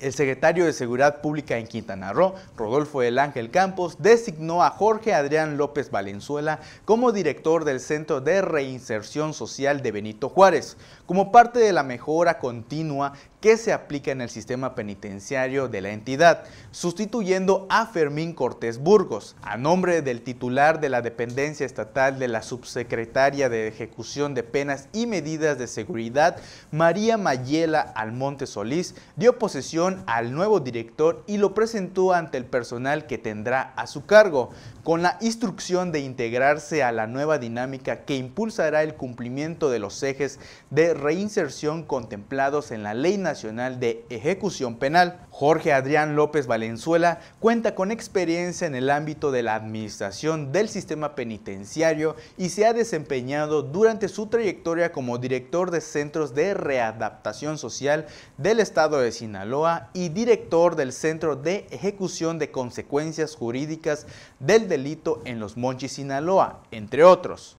El secretario de Seguridad Pública en Quintana Roo, Rodolfo El Ángel Campos, designó a Jorge Adrián López Valenzuela como director del Centro de Reinserción Social de Benito Juárez, como parte de la mejora continua que se aplica en el sistema penitenciario de la entidad, sustituyendo a Fermín Cortés Burgos, a nombre del titular de la dependencia estatal de la subsecretaria de Ejecución de Penas y Medidas de Seguridad, María Mayela Almonte Solís, dio posesión al nuevo director y lo presentó ante el personal que tendrá a su cargo, con la instrucción de integrarse a la nueva dinámica que impulsará el cumplimiento de los ejes de reinserción contemplados en la Ley Nacional Nacional de Ejecución Penal, Jorge Adrián López Valenzuela, cuenta con experiencia en el ámbito de la administración del sistema penitenciario y se ha desempeñado durante su trayectoria como director de centros de readaptación social del estado de Sinaloa y director del Centro de Ejecución de Consecuencias Jurídicas del Delito en Los Monchis, Sinaloa, entre otros.